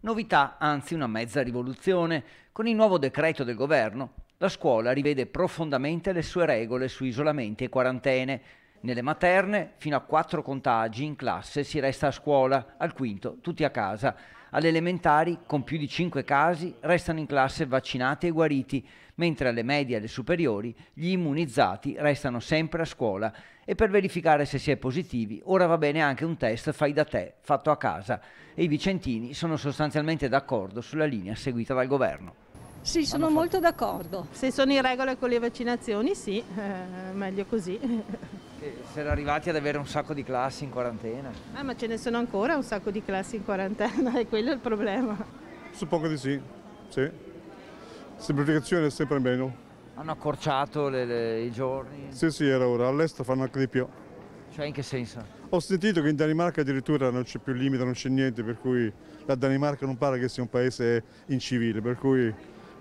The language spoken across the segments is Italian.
Novità, anzi una mezza rivoluzione. Con il nuovo decreto del governo, la scuola rivede profondamente le sue regole su isolamenti e quarantene. Nelle materne fino a quattro contagi in classe si resta a scuola, al quinto tutti a casa. Alle elementari, con più di cinque casi, restano in classe vaccinati e guariti, mentre alle medie e alle superiori gli immunizzati restano sempre a scuola e per verificare se si è positivi ora va bene anche un test fai da te fatto a casa e i vicentini sono sostanzialmente d'accordo sulla linea seguita dal governo. Sì, sono Hanno molto d'accordo. Se sono in regola con le vaccinazioni, sì, eh, meglio così si era arrivati ad avere un sacco di classi in quarantena. Ah, ma ce ne sono ancora un sacco di classi in quarantena, è quello il problema. Suppongo di sì, sì. Semplificazione è sempre meno. Hanno accorciato le, le, i giorni? Sì, sì, era ora. All'estero fanno anche di più. Cioè in che senso? Ho sentito che in Danimarca addirittura non c'è più limite, non c'è niente, per cui la Danimarca non pare che sia un paese incivile, per cui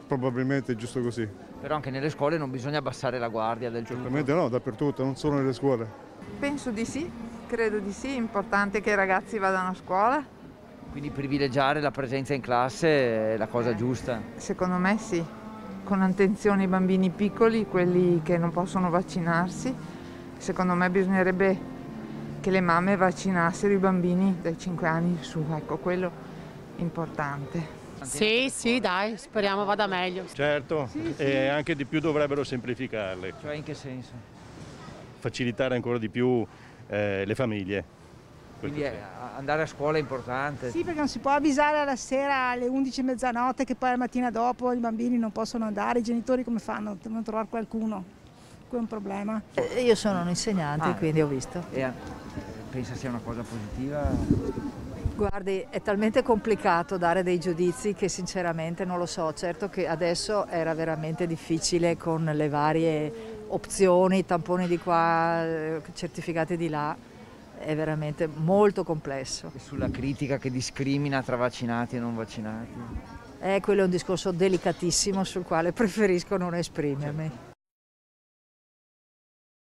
probabilmente è giusto così. Però anche nelle scuole non bisogna abbassare la guardia del giusto. Certamente no, dappertutto, non solo nelle scuole. Penso di sì, credo di sì, è importante che i ragazzi vadano a scuola. Quindi privilegiare la presenza in classe è la cosa eh, giusta? Secondo me sì, con attenzione i bambini piccoli, quelli che non possono vaccinarsi. Secondo me bisognerebbe che le mamme vaccinassero i bambini dai 5 anni in su, ecco quello importante. Sì, sì, dai, speriamo vada meglio. Certo, sì, sì. e anche di più dovrebbero semplificarle. Cioè in che senso? Facilitare ancora di più eh, le famiglie. Quindi eh, andare a scuola è importante. Sì, perché non si può avvisare alla sera alle 11 e mezzanotte che poi la mattina dopo i bambini non possono andare, i genitori come fanno? Devono trovare qualcuno, Qui è un problema. Eh, io sono un insegnante, ah, quindi ho visto. E eh, pensa sia una cosa positiva? Guardi, è talmente complicato dare dei giudizi che sinceramente non lo so, certo che adesso era veramente difficile con le varie opzioni, tamponi di qua, eh, certificati di là, è veramente molto complesso. E sulla critica che discrimina tra vaccinati e non vaccinati? Eh, quello è un discorso delicatissimo sul quale preferisco non esprimermi.